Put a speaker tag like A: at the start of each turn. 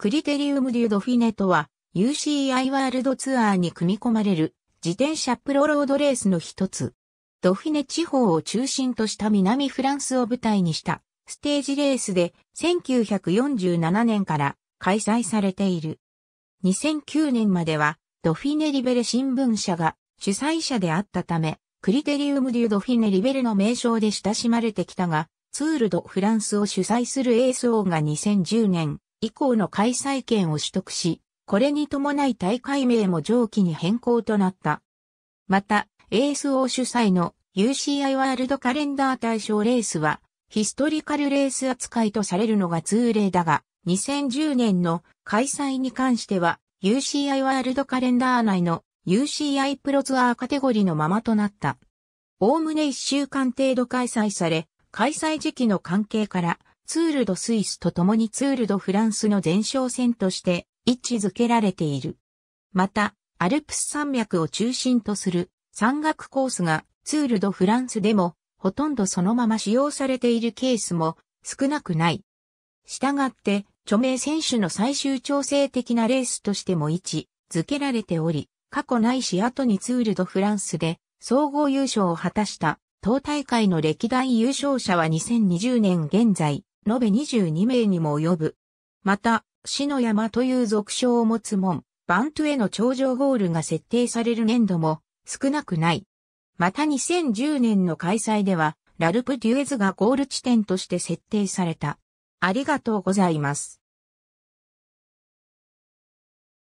A: クリテリウム・デュ・ドフィネとは UCI ワールドツアーに組み込まれる自転車プロロードレースの一つ。ドフィネ地方を中心とした南フランスを舞台にしたステージレースで1947年から開催されている。2009年まではドフィネリベレ新聞社が主催者であったため、クリテリウム・デュ・ドフィネ・リベレの名称で親しまれてきたが、ツール・ド・フランスを主催するエース王が2010年、以降の開催権を取得し、これに伴い大会名も上記に変更となった。また、ASO 主催の UCI ワールドカレンダー対象レースは、ヒストリカルレース扱いとされるのが通例だが、2010年の開催に関しては、UCI ワールドカレンダー内の UCI プロツアーカテゴリーのままとなった。おおむね1週間程度開催され、開催時期の関係から、ツールドスイスと共にツールドフランスの前哨戦として位置づけられている。また、アルプス山脈を中心とする山岳コースがツールドフランスでもほとんどそのまま使用されているケースも少なくない。したがって、著名選手の最終調整的なレースとしても位置づけられており、過去ないし後にツールドフランスで総合優勝を果たした党大会の歴代優勝者は2020年現在、延べ22名にも及ぶ。また、死の山という俗称を持つ門、バントへの頂上ゴールが設定される年度も少なくない。また2010年の開催では、ラルプ・デュエズがゴール地点として設定された。ありがとうございます。